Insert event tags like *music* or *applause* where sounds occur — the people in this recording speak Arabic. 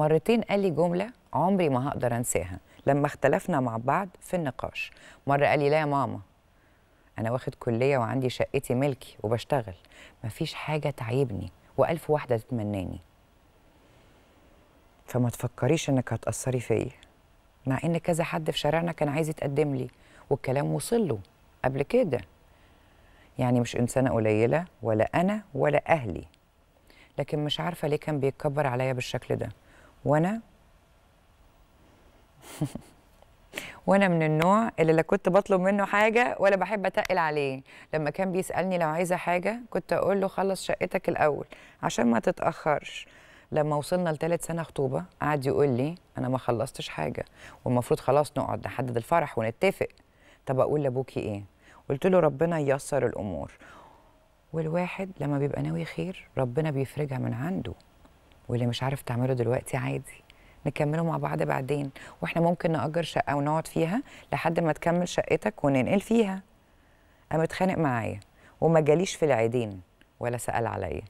مرتين قال لي جمله عمري ما هقدر انساها لما اختلفنا مع بعض في النقاش مره قال لي لا يا ماما انا واخد كليه وعندي شقتي ملكي وبشتغل مفيش حاجه تعيبني والف واحده تتمناني فما تفكريش انك هتاثري فيا مع ان كذا حد في شارعنا كان عايز يتقدم لي والكلام وصل له قبل كده يعني مش انسانه قليله ولا انا ولا اهلي لكن مش عارفه ليه كان بيتكبر عليا بالشكل ده وانا *laughs* وانا من النوع اللي لا كنت بطلب منه حاجه ولا بحب اتقل عليه لما كان بيسالني لو عايزه حاجه كنت اقول له خلص شقتك الاول عشان ما تتاخرش لما وصلنا لثالث سنه خطوبه قعد يقول لي انا ما خلصتش حاجه والمفروض خلاص نقعد نحدد الفرح ونتفق طب اقول لابوكي ايه قلت له ربنا ييسر الامور والواحد لما بيبقى ناوي خير ربنا بيفرجها من عنده واللي مش عارف تعمله دلوقتي عادي نكمله مع بعض بعدين واحنا ممكن نأجر شقة ونقعد فيها لحد ما تكمل شقتك وننقل فيها قام اتخانق معايا وما جاليش في العيدين ولا سأل عليا